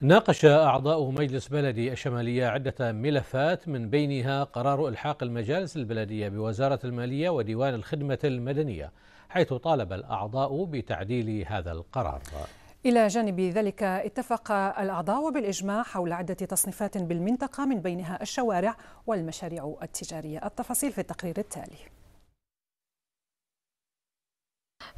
ناقش أعضاء مجلس بلدي الشمالية عدة ملفات من بينها قرار إلحاق المجالس البلدية بوزارة المالية وديوان الخدمة المدنية حيث طالب الأعضاء بتعديل هذا القرار إلى جانب ذلك اتفق الأعضاء وبالإجماع حول عدة تصنيفات بالمنطقة من بينها الشوارع والمشاريع التجارية التفاصيل في التقرير التالي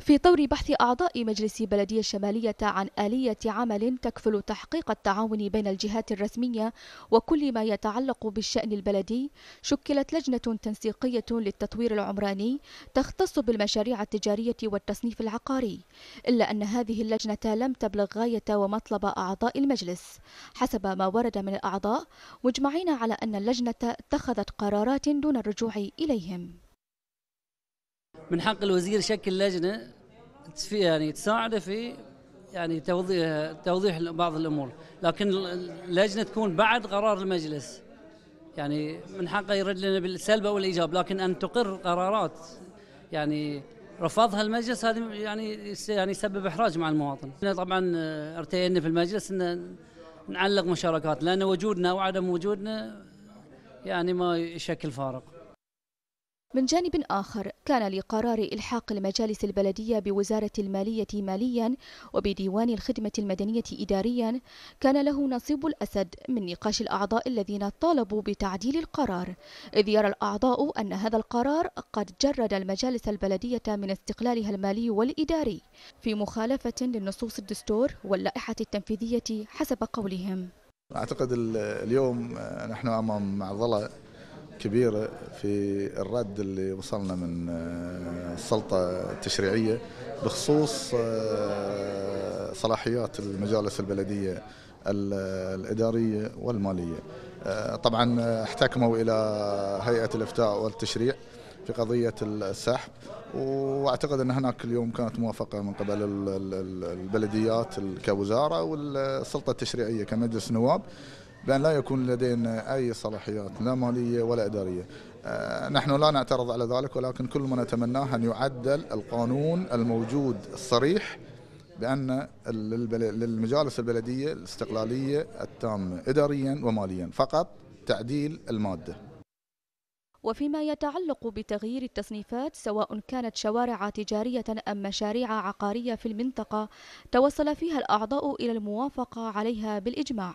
في طور بحث أعضاء مجلس بلدية الشمالية عن آلية عمل تكفل تحقيق التعاون بين الجهات الرسمية وكل ما يتعلق بالشأن البلدي شكلت لجنة تنسيقية للتطوير العمراني تختص بالمشاريع التجارية والتصنيف العقاري إلا أن هذه اللجنة لم تبلغ غاية ومطلب أعضاء المجلس حسب ما ورد من الأعضاء مجمعين على أن اللجنة اتخذت قرارات دون الرجوع إليهم من حق الوزير يشكل لجنه يعني تساعده في يعني توضيح توضيح بعض الامور، لكن اللجنه تكون بعد قرار المجلس. يعني من حقه يرد لنا بالسلب او الايجاب، لكن ان تقر قرارات يعني رفضها المجلس هذه يعني يعني يسبب احراج مع المواطن. احنا طبعا آه، ارتئينا في المجلس ان نعلق مشاركات لان وجودنا او عدم وجودنا يعني ما يشكل فارق. من جانب آخر كان لقرار إلحاق المجالس البلدية بوزارة المالية ماليا وبديوان الخدمة المدنية إداريا كان له نصيب الأسد من نقاش الأعضاء الذين طالبوا بتعديل القرار إذ يرى الأعضاء أن هذا القرار قد جرد المجالس البلدية من استقلالها المالي والإداري في مخالفة للنصوص الدستور واللائحة التنفيذية حسب قولهم أعتقد اليوم آه، نحن أمام معضلة كبيرة في الرد اللي وصلنا من السلطة آه، التشريعية بخصوص آه، صلاحيات المجالس البلدية الإدارية والمالية آه، طبعا احتكموا إلى هيئة الإفتاء والتشريع في قضية السحب واعتقد ان هناك اليوم كانت موافقه من قبل البلديات كوزاره والسلطه التشريعيه كمجلس نواب بأن لا يكون لدينا أي صلاحيات لا مالية ولا إدارية آه، نحن لا نعترض على ذلك ولكن كل ما نتمناه أن يعدل القانون الموجود الصريح بأن للمجالس البلدية الاستقلالية التامة إداريا وماليا فقط تعديل المادة وفيما يتعلق بتغيير التصنيفات سواء كانت شوارع تجارية أم مشاريع عقارية في المنطقة توصل فيها الأعضاء إلى الموافقة عليها بالإجماع